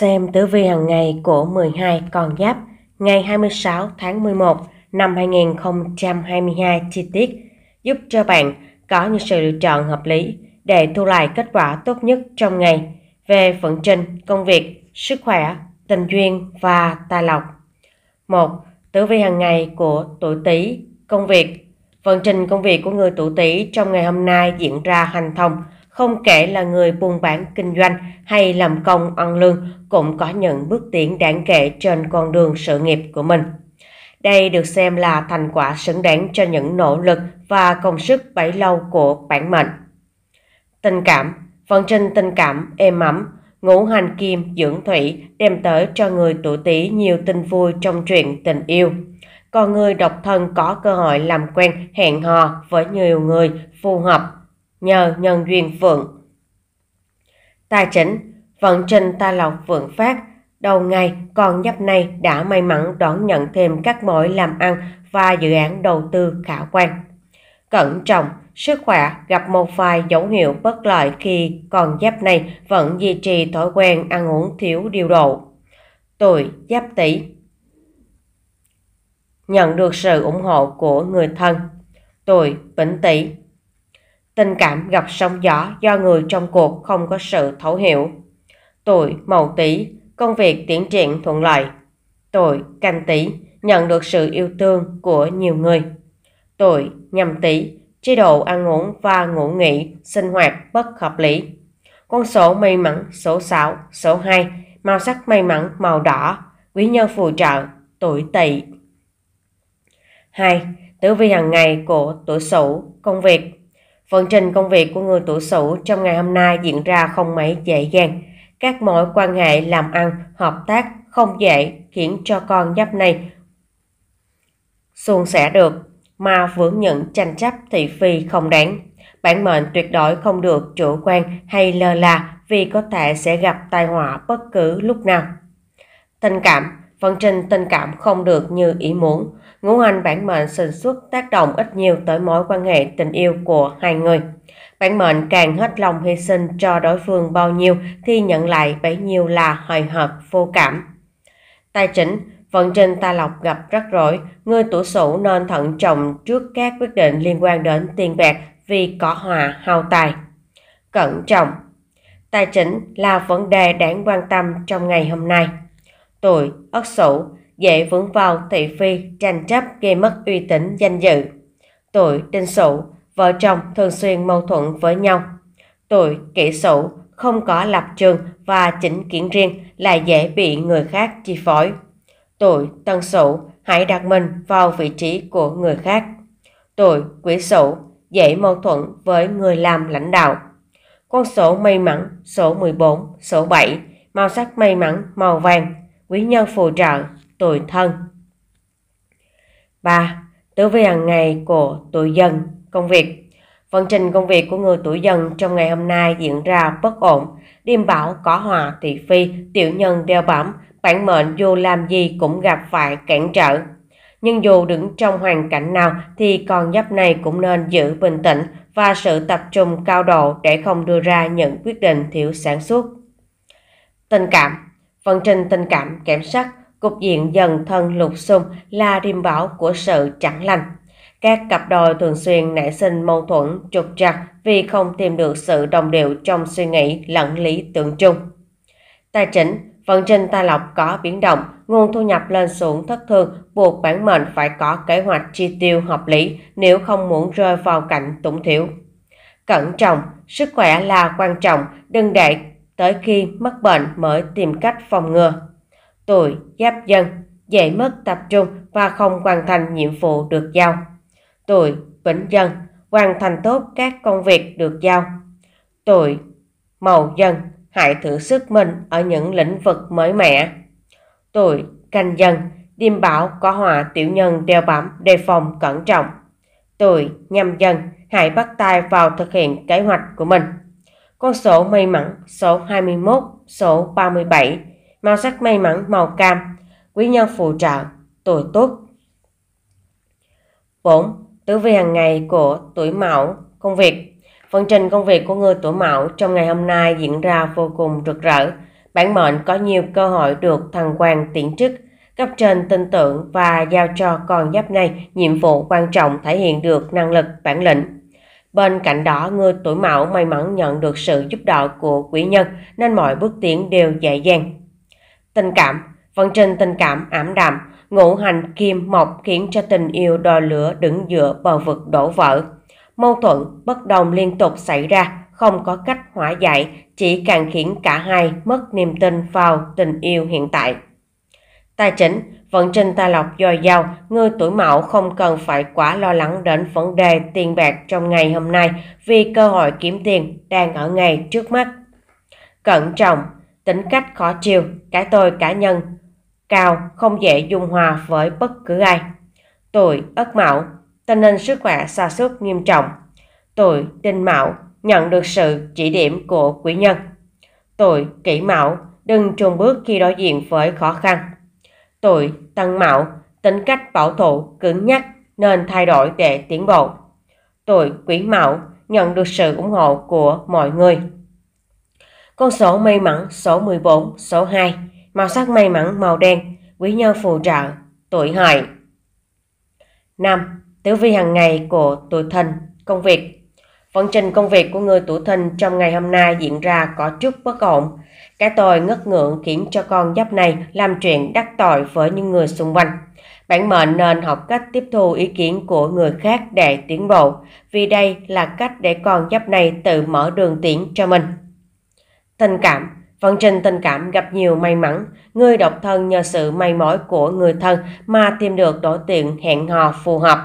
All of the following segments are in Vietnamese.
Xem tử vi hàng ngày của 12 con giáp ngày 26 tháng 11 năm 2022 chi tiết giúp cho bạn có những sự lựa chọn hợp lý để thu lại kết quả tốt nhất trong ngày về vận trình, công việc, sức khỏe, tình duyên và tài lộc. 1. Tử vi hàng ngày của tuổi Tý, công việc. Vận trình công việc của người tuổi Tý trong ngày hôm nay diễn ra hành thông không kể là người buôn bán kinh doanh hay làm công ăn lương cũng có những bước tiến đáng kể trên con đường sự nghiệp của mình. Đây được xem là thành quả xứng đáng cho những nỗ lực và công sức bấy lâu của bản mệnh. Tình cảm phần trình tình cảm êm ấm, ngũ hành kim dưỡng thủy đem tới cho người tuổi tý nhiều tin vui trong chuyện tình yêu. Còn người độc thân có cơ hội làm quen hẹn hò với nhiều người phù hợp nhờ nhân duyên vượng. Tài chỉnh, vận trình ta lộc vượng phát, đầu ngày còn nhấp này đã may mắn đón nhận thêm các mối làm ăn và dự án đầu tư khả quan. Cẩn trọng, sức khỏe gặp một vài dấu hiệu bất lợi khi còn giáp này vẫn duy trì thói quen ăn uống thiếu điều độ. Tuổi giáp tỷ Nhận được sự ủng hộ của người thân. Tuổi bỉnh tỷ Tình cảm gặp sóng gió do người trong cuộc không có sự thấu hiểu. Tuổi Mậu Tý, công việc tiến triển thuận lợi. Tuổi Canh Tý, nhận được sự yêu thương của nhiều người. Tuổi Nhâm Tý, chế độ ăn uống và ngủ nghỉ, sinh hoạt bất hợp lý. Con số may mắn số 6, số 2, màu sắc may mắn màu đỏ, quý nhân phù trợ, tuổi tỵ. 2. Tử vi hàng ngày của tuổi Sửu, công việc Phần trình công việc của người tuổi Sửu trong ngày hôm nay diễn ra không mấy dễ dàng. Các mối quan hệ làm ăn, hợp tác không dễ khiến cho con giáp này suôn sẻ được, mà vướng những tranh chấp thị phi không đáng. Bản mệnh tuyệt đối không được chủ quan hay lơ là vì có thể sẽ gặp tai họa bất cứ lúc nào. Tình cảm Vận trình tình cảm không được như ý muốn. Ngũ hành bản mệnh sinh xuất tác động ít nhiều tới mối quan hệ tình yêu của hai người. Bản mệnh càng hết lòng hy sinh cho đối phương bao nhiêu thì nhận lại bấy nhiêu là hồi hợp vô cảm. Tài chính Vận trình ta lộc gặp rắc rối, người tuổi sửu nên thận trọng trước các quyết định liên quan đến tiền bạc vì có hòa hao tài. Cẩn trọng Tài chính là vấn đề đáng quan tâm trong ngày hôm nay tội ất sửu, dễ vướng vào thị phi, tranh chấp gây mất uy tín danh dự. tội đinh sửu, vợ chồng thường xuyên mâu thuẫn với nhau. tội kỷ sửu, không có lập trường và chỉnh kiến riêng là dễ bị người khác chi phối. tội tân sửu, hãy đặt mình vào vị trí của người khác. tội quý sửu, dễ mâu thuẫn với người làm lãnh đạo. Con số may mắn số 14, số 7, màu sắc may mắn màu vàng, quý nhân phù trợ, tuổi thân. 3. Tử vi hàng ngày của tuổi dần, công việc. Vận trình công việc của người tuổi dần trong ngày hôm nay diễn ra bất ổn, điềm bảo có hòa thị phi, tiểu nhân đeo bám bản mệnh dù làm gì cũng gặp phải cản trở. Nhưng dù đứng trong hoàn cảnh nào thì con giáp này cũng nên giữ bình tĩnh và sự tập trung cao độ để không đưa ra những quyết định thiếu sáng suốt. Tình cảm Vận trình tình cảm kém sắc, cục diện dần thân lục xung là điềm báo của sự chẳng lành. Các cặp đôi thường xuyên nảy sinh mâu thuẫn, trục trặc vì không tìm được sự đồng điệu trong suy nghĩ lẫn lý tưởng chung. Tài chính, vận trình tài lộc có biến động, nguồn thu nhập lên xuống thất thường buộc bản mệnh phải có kế hoạch chi tiêu hợp lý nếu không muốn rơi vào cảnh túng thiếu. Cẩn trọng, sức khỏe là quan trọng, đừng để tới khi mắc bệnh mới tìm cách phòng ngừa. Tuổi giáp dân dễ mất tập trung và không hoàn thành nhiệm vụ được giao. Tuổi bính dân hoàn thành tốt các công việc được giao. Tuổi mậu dân hãy thử sức mình ở những lĩnh vực mới mẻ. Tuổi canh dân điềm bảo có họa tiểu nhân đeo bám đề phòng cẩn trọng. Tuổi nhâm dân hãy bắt tay vào thực hiện kế hoạch của mình. Con số may mắn số 21, số 37, màu sắc may mắn màu cam, quý nhân phù trợ, tuổi tốt 4. Tử vi hàng ngày của tuổi mão, công việc. Phần trình công việc của người tuổi mão trong ngày hôm nay diễn ra vô cùng rực rỡ. Bản mệnh có nhiều cơ hội được thăng quan tiến chức, cấp trên tin tưởng và giao cho con giáp này nhiệm vụ quan trọng thể hiện được năng lực bản lĩnh Bên cạnh đó, người tuổi mão may mắn nhận được sự giúp đỡ của quý nhân nên mọi bước tiến đều dễ dàng. Tình cảm Vận trình tình cảm ảm đạm, ngũ hành kim mộc khiến cho tình yêu đò lửa đứng giữa bờ vực đổ vỡ. Mâu thuẫn, bất đồng liên tục xảy ra, không có cách hóa giải, chỉ càng khiến cả hai mất niềm tin vào tình yêu hiện tại. Tài chính, vận trình tài lộc dồi dào, người tuổi mão không cần phải quá lo lắng đến vấn đề tiền bạc trong ngày hôm nay vì cơ hội kiếm tiền đang ở ngay trước mắt. Cẩn trọng, tính cách khó chịu, cái tôi cá nhân cao không dễ dung hòa với bất cứ ai. Tuổi Ất Mão, tình hình sức khỏe sa sút nghiêm trọng. Tuổi Đinh Mão, nhận được sự chỉ điểm của quý nhân. Tuổi Kỷ Mão, đừng chùn bước khi đối diện với khó khăn. Tuổi, tân mão tính cách bảo thủ, cứng nhắc nên thay đổi để tiến bộ. Tuổi quý mão nhận được sự ủng hộ của mọi người. Con số may mắn số 14, số 2, màu sắc may mắn màu đen, quý nhân phù trợ, tuổi hại 5. Tử vi hàng ngày của tuổi thân, công việc Vận trình công việc của người tuổi thìn trong ngày hôm nay diễn ra có chút bất ổn. Cái tội ngất ngưỡng khiến cho con giáp này làm chuyện đắc tội với những người xung quanh. Bản mệnh nên học cách tiếp thu ý kiến của người khác để tiến bộ, vì đây là cách để con giáp này tự mở đường tiến cho mình. Tình cảm Vận trình tình cảm gặp nhiều may mắn, người độc thân nhờ sự may mối của người thân mà tìm được đối tượng hẹn hò phù hợp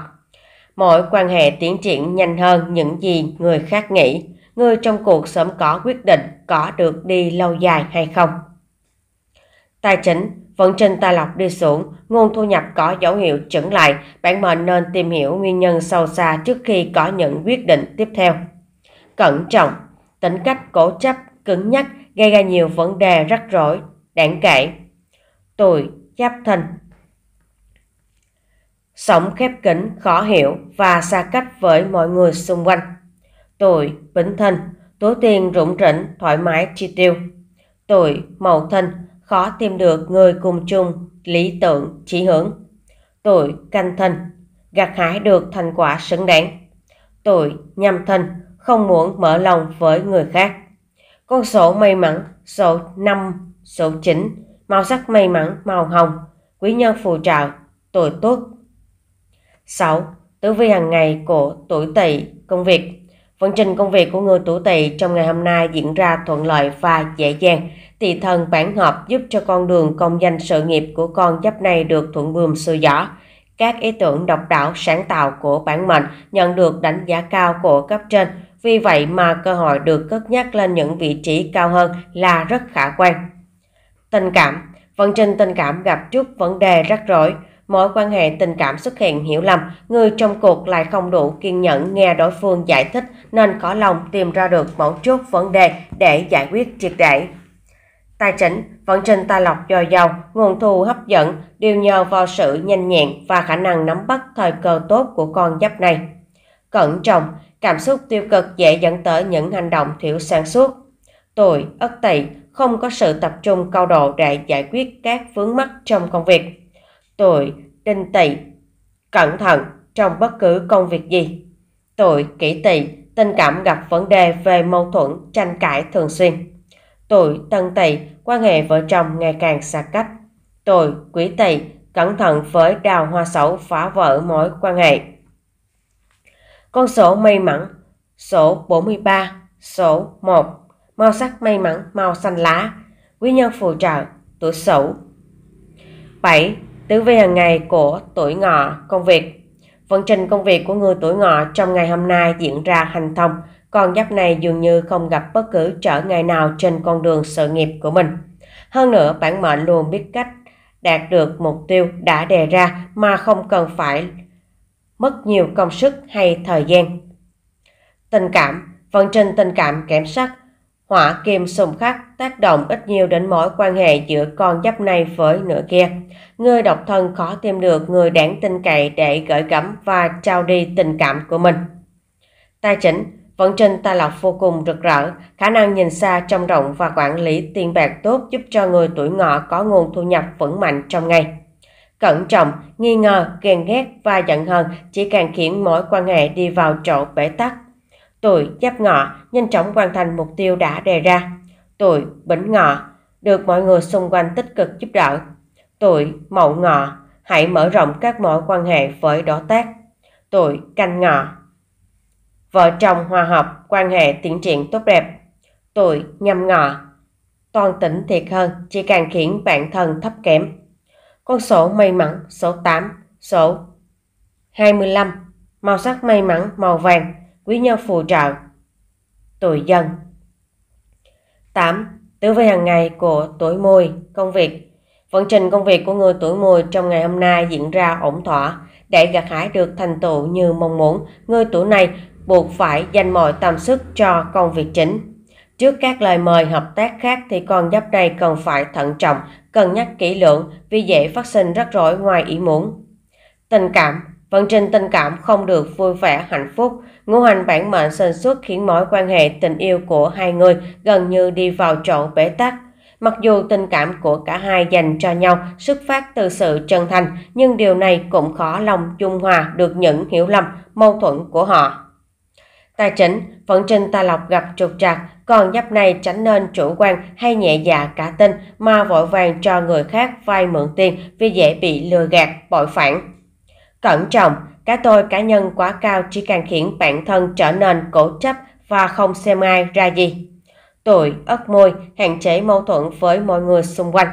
Mọi quan hệ tiến triển nhanh hơn những gì người khác nghĩ. Người trong cuộc sớm có quyết định có được đi lâu dài hay không. Tài chính vận trình tài lộc đi xuống, nguồn thu nhập có dấu hiệu chững lại, bạn mệnh nên tìm hiểu nguyên nhân sâu xa trước khi có những quyết định tiếp theo. Cẩn trọng, tính cách cố chấp, cứng nhắc gây ra nhiều vấn đề rắc rối, đáng kể. Tuổi Giáp Thìn sống khép kín, khó hiểu và xa cách với mọi người xung quanh. Tuổi Bính Thân, túi tiền rủng rỉnh, thoải mái chi tiêu. Tuổi Mậu Thân, khó tìm được người cùng chung lý tưởng chỉ hướng. Tuổi Canh Thân, gặt hái được thành quả xứng đáng. Tuổi Nhâm Thân, không muốn mở lòng với người khác. Con số may mắn số 5, số 9, màu sắc may mắn màu hồng, quý nhân phù trợ, tuổi tốt. 6. Tử vi hàng ngày của tuổi tỵ công việc Vận trình công việc của người tuổi tỵ trong ngày hôm nay diễn ra thuận lợi và dễ dàng. Tỵ thần bản hợp giúp cho con đường công danh sự nghiệp của con giáp này được thuận buồm xuôi gió. Các ý tưởng độc đáo sáng tạo của bản mệnh nhận được đánh giá cao của cấp trên. Vì vậy mà cơ hội được cất nhắc lên những vị trí cao hơn là rất khả quan. Tình cảm Vận trình tình cảm gặp chút vấn đề rắc rối mối quan hệ tình cảm xuất hiện hiểu lầm, người trong cuộc lại không đủ kiên nhẫn nghe đối phương giải thích nên có lòng tìm ra được một chút vấn đề để giải quyết triệt để. Tài chính, vận trình tài lộc dồi dào, nguồn thu hấp dẫn đều nhờ vào sự nhanh nhẹn và khả năng nắm bắt thời cơ tốt của con giáp này. Cẩn trọng, cảm xúc tiêu cực dễ dẫn tới những hành động thiếu sáng suốt. Tuổi, ất tỵ, không có sự tập trung cao độ để giải quyết các vướng mắc trong công việc tội tinh tị cẩn thận trong bất cứ công việc gì tội kỹ tị tình cảm gặp vấn đề về mâu thuẫn tranh cãi thường xuyên tội tân tị quan hệ vợ chồng ngày càng xa cách tội quý tị cẩn thận với đào hoa xấu phá vỡ mối quan hệ con số may mắn số 43 số 1 màu sắc may mắn màu xanh lá quý nhân phù trợ tuổi sửu 7 Tử vi hàng ngày của tuổi ngọ công việc Vận trình công việc của người tuổi ngọ trong ngày hôm nay diễn ra hành thông, con giáp này dường như không gặp bất cứ trở ngại nào trên con đường sự nghiệp của mình. Hơn nữa, bản mệnh luôn biết cách đạt được mục tiêu đã đề ra mà không cần phải mất nhiều công sức hay thời gian. Tình cảm, vận trình tình cảm kém sắc, hỏa kim xung khắc tác động ít nhiều đến mối quan hệ giữa con giáp này với nửa kia. Người độc thân khó tìm được người đáng tin cậy để gửi gắm và trao đi tình cảm của mình. Tài chính Vận trình tài lộc vô cùng rực rỡ, khả năng nhìn xa trong rộng và quản lý tiền bạc tốt giúp cho người tuổi ngọ có nguồn thu nhập vững mạnh trong ngày. Cẩn trọng, nghi ngờ, ghen ghét và giận hờn chỉ càng khiến mối quan hệ đi vào chỗ bể tắc, Tuổi Giáp Ngọ nhanh chóng hoàn thành mục tiêu đã đề ra. Tuổi bỉnh Ngọ được mọi người xung quanh tích cực giúp đỡ. Tuổi Mậu Ngọ hãy mở rộng các mối quan hệ với đối tác. Tuổi Canh Ngọ vợ chồng hòa hợp, quan hệ tiến triển tốt đẹp. Tuổi Nhâm Ngọ toàn tỉnh thiệt hơn chỉ càng khiến bản thân thấp kém. Con số may mắn số 8, số 25, màu sắc may mắn màu vàng, Quý nhân phù trợ Tuổi dần 8. Tứ vi hàng ngày của tuổi mùi Công việc Vận trình công việc của người tuổi mùi trong ngày hôm nay diễn ra ổn thỏa để gặt hái được thành tựu như mong muốn. Người tuổi này buộc phải dành mọi tâm sức cho công việc chính. Trước các lời mời hợp tác khác thì con giáp này cần phải thận trọng, cân nhắc kỹ lưỡng vì dễ phát sinh rắc rối ngoài ý muốn. Tình cảm Vận trình tình cảm không được vui vẻ hạnh phúc, ngũ hành bản mệnh sinh xuất khiến mối quan hệ tình yêu của hai người gần như đi vào chỗ bế tắc. Mặc dù tình cảm của cả hai dành cho nhau xuất phát từ sự chân thành, nhưng điều này cũng khó lòng dung hòa được những hiểu lầm, mâu thuẫn của họ. Tài chính, vận trình tài lộc gặp trục trặc, còn giáp này tránh nên chủ quan hay nhẹ dạ cả tin mà vội vàng cho người khác vay mượn tiền vì dễ bị lừa gạt, bội phản. Cẩn trọng, cái tôi cá nhân quá cao chỉ càng khiến bản thân trở nên cố chấp và không xem ai ra gì. Tuổi ất môi hạn chế mâu thuẫn với mọi người xung quanh.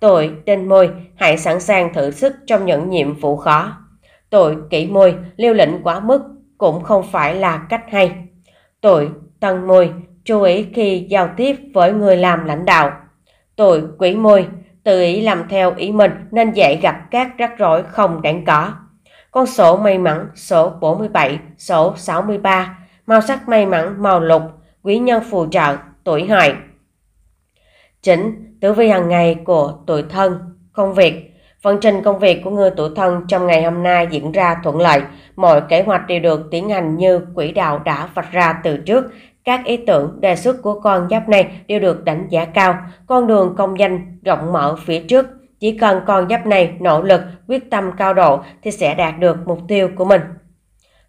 Tuổi đinh môi hãy sẵn sàng thử sức trong những nhiệm vụ khó. Tuổi kỷ môi liêu lĩnh quá mức cũng không phải là cách hay. Tuổi tân môi chú ý khi giao tiếp với người làm lãnh đạo. Tuổi quý môi tự ý làm theo ý mình nên dễ gặp các rắc rối không đáng có. Con số may mắn số 47, số 63, màu sắc may mắn màu lục, quý nhân phù trợ, tuổi hợi. chính tử vi hàng ngày của tuổi thân, công việc. Vận trình công việc của người tuổi thân trong ngày hôm nay diễn ra thuận lợi, mọi kế hoạch đều được tiến hành như quỹ đạo đã vạch ra từ trước. Các ý tưởng, đề xuất của con giáp này đều được đánh giá cao, con đường công danh rộng mở phía trước chỉ cần con giáp này nỗ lực, quyết tâm cao độ thì sẽ đạt được mục tiêu của mình.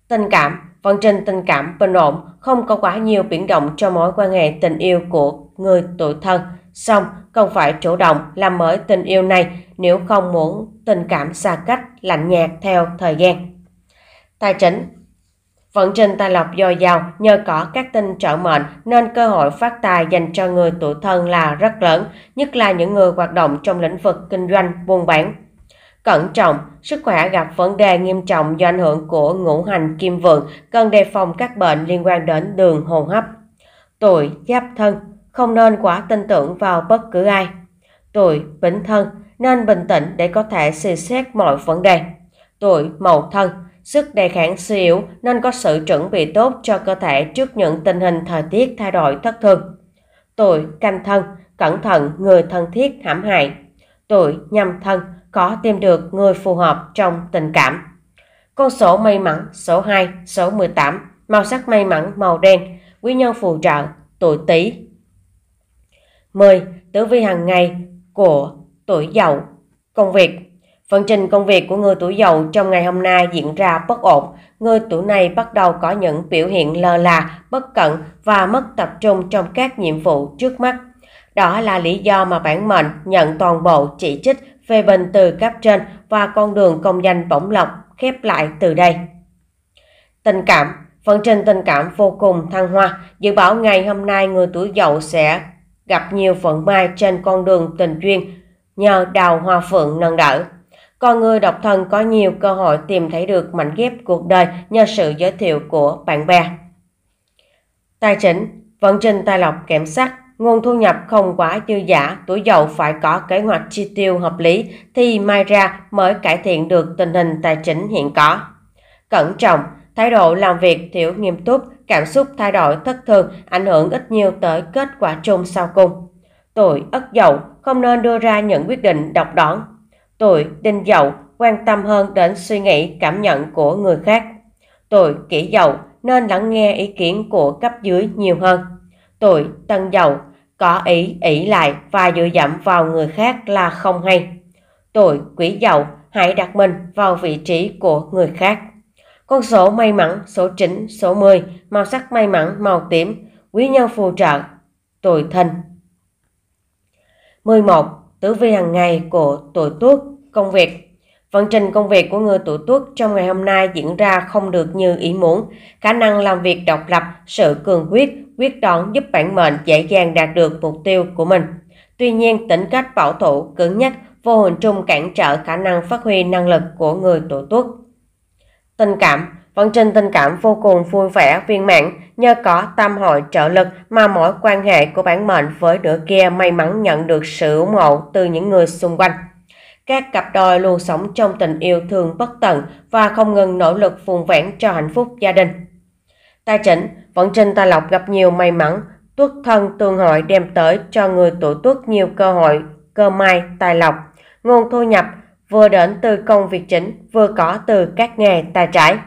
Tình cảm Vận trình tình cảm bình ổn, không có quá nhiều biến động cho mối quan hệ tình yêu của người tuổi thân. Xong, cần phải chủ động làm mới tình yêu này nếu không muốn tình cảm xa cách, lạnh nhạt theo thời gian. Tài chính Vận trình tài lộc dồi dào nhờ có các tinh trợ mệnh nên cơ hội phát tài dành cho người tuổi thân là rất lớn, nhất là những người hoạt động trong lĩnh vực kinh doanh, buôn bán. Cẩn trọng, sức khỏe gặp vấn đề nghiêm trọng do ảnh hưởng của ngũ hành kim vượng, cần đề phòng các bệnh liên quan đến đường hô hấp. Tuổi giáp thân, không nên quá tin tưởng vào bất cứ ai. Tuổi bính thân, nên bình tĩnh để có thể suy xét mọi vấn đề. Tuổi mậu thân, Sức đề kháng suy yếu nên có sự chuẩn bị tốt cho cơ thể trước những tình hình thời tiết thay đổi thất thường. Tuổi canh thân, cẩn thận người thân thiết hãm hại. Tuổi nhâm thân, có tìm được người phù hợp trong tình cảm. Con số may mắn số 2, số 18, màu sắc may mắn màu đen, quý nhân phù trợ, tuổi Tý. 10. Tử vi hàng ngày của tuổi Dậu. Công việc Phần trình công việc của người tuổi dậu trong ngày hôm nay diễn ra bất ổn. Người tuổi này bắt đầu có những biểu hiện lơ là, bất cẩn và mất tập trung trong các nhiệm vụ trước mắt. Đó là lý do mà bản mệnh nhận toàn bộ chỉ trích về bình từ cấp trên và con đường công danh bổng lộc khép lại từ đây. Tình cảm phần trình tình cảm vô cùng thăng hoa. Dự báo ngày hôm nay người tuổi dậu sẽ gặp nhiều vận may trên con đường tình duyên nhờ đào hoa phượng nâng đỡ. Còn người độc thân có nhiều cơ hội tìm thấy được mảnh ghép cuộc đời nhờ sự giới thiệu của bạn bè. Tài chính, vận trình tài lộc kiểm sắc, nguồn thu nhập không quá dư giả, tuổi giàu phải có kế hoạch chi tiêu hợp lý thì mai ra mới cải thiện được tình hình tài chính hiện có. Cẩn trọng, thái độ làm việc thiếu nghiêm túc, cảm xúc thay đổi thất thường ảnh hưởng ít nhiều tới kết quả chung sau cùng. Tuổi ất dậu không nên đưa ra những quyết định độc đoán Tôi, Đinh Dậu, quan tâm hơn đến suy nghĩ, cảm nhận của người khác. Tôi, Kỷ Dậu, nên lắng nghe ý kiến của cấp dưới nhiều hơn. Tôi, Tân Dậu, có ý ỷ lại và dựa dẫm vào người khác là không hay. Tôi, Quỷ Dậu, hãy đặt mình vào vị trí của người khác. Con số may mắn, số 9, số 10, màu sắc may mắn, màu tím, quý nhân phù trợ, tuổi thìn. 11. Tử vi hàng ngày của tuổi tuất công việc. Vận trình công việc của người tuổi Tuất trong ngày hôm nay diễn ra không được như ý muốn. Khả năng làm việc độc lập, sự cường quyết, quyết đoán giúp bản mệnh dễ dàng đạt được mục tiêu của mình. Tuy nhiên, tính cách bảo thủ, cứng nhắc vô hình trung cản trở khả năng phát huy năng lực của người tuổi Tuất. Tình cảm Vận trình tình cảm vô cùng vui vẻ, viên mãn, nhờ có tam hội trợ lực mà mối quan hệ của bản mệnh với nửa kia may mắn nhận được sự ủng hộ từ những người xung quanh. Các cặp đôi luôn sống trong tình yêu thương bất tận và không ngừng nỗ lực vùng vãn cho hạnh phúc gia đình. Tài chính, vận trình tài lộc gặp nhiều may mắn, tuất thân tương hội đem tới cho người tuổi tuất nhiều cơ hội, cơ may, tài lộc. Nguồn thu nhập vừa đến từ công việc chính, vừa có từ các nghề tài trái.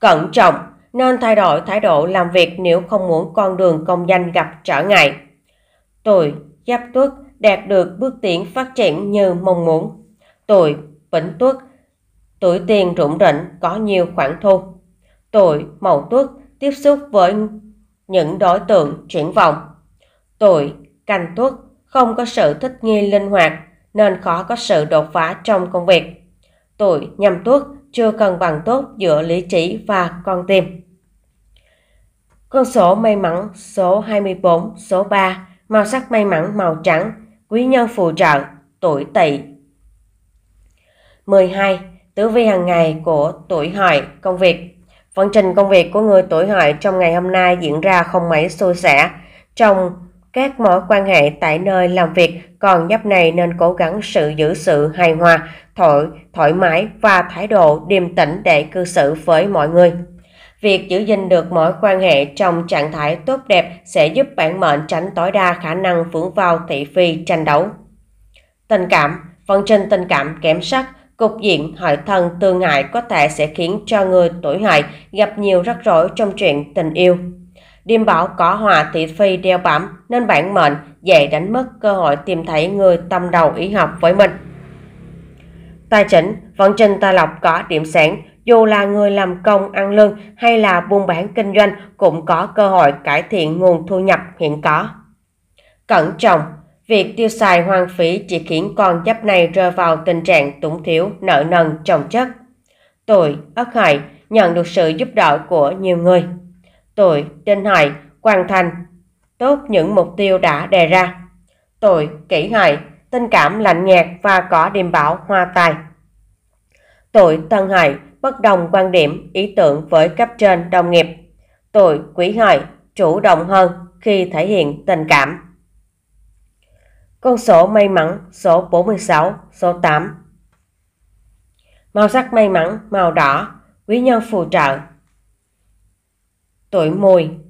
Cẩn trọng, nên thay đổi thái độ làm việc nếu không muốn con đường công danh gặp trở ngại. Tuổi Giáp Tuất đạt được bước tiến phát triển như mong muốn. Tuổi vĩnh Tuất, tuổi tiền rủng rỉnh có nhiều khoản thu. Tuổi Mậu Tuất tiếp xúc với những đối tượng chuyển vọng. Tuổi Canh Tuất không có sự thích nghi linh hoạt nên khó có sự đột phá trong công việc. Tuổi Nhâm Tuất chưa cần bằng tốt giữa lý trí và con tim. Con số may mắn số 24, số 3, màu sắc may mắn màu trắng, quý nhân phù trợ, tuổi tỵ. 12. Tử vi hàng ngày của tuổi hợi, công việc. phần trình công việc của người tuổi hợi trong ngày hôm nay diễn ra không mấy suôn sẻ. Trong các mối quan hệ tại nơi làm việc còn nhấp này nên cố gắng sự giữ sự hài hòa, thổi thoải mái và thái độ điềm tĩnh để cư xử với mọi người. Việc giữ gìn được mối quan hệ trong trạng thái tốt đẹp sẽ giúp bản mệnh tránh tối đa khả năng vướng vào thị phi tranh đấu. Tình cảm, phần trình tình cảm kém sắc, cục diện hợi thân tương hại có thể sẽ khiến cho người tuổi hại gặp nhiều rắc rối trong chuyện tình yêu. Điềm bảo có hòa thị phi đeo bám nên bản mệnh dễ đánh mất cơ hội tìm thấy người tâm đầu ý hợp với mình. Tài chính, vận trình tài lộc có điểm sáng, dù là người làm công ăn lương hay là buôn bán kinh doanh cũng có cơ hội cải thiện nguồn thu nhập hiện có. Cẩn trọng, việc tiêu xài hoang phí chỉ khiến con giáp này rơi vào tình trạng túng thiếu, nợ nần, chồng chất. Tuổi Ất Hợi nhận được sự giúp đỡ của nhiều người. Tuổi Đinh Hợi hoàn thành tốt những mục tiêu đã đề ra. Tuổi Kỷ Hợi tình cảm lạnh nhạt và có điềm bảo hoa tài. Tuổi Tân Hợi bất đồng quan điểm, ý tưởng với cấp trên đồng nghiệp. tuổi quý hợi chủ động hơn khi thể hiện tình cảm. Con số may mắn số 46, số 8 Màu sắc may mắn, màu đỏ, quý nhân phù trợ Tuổi mùi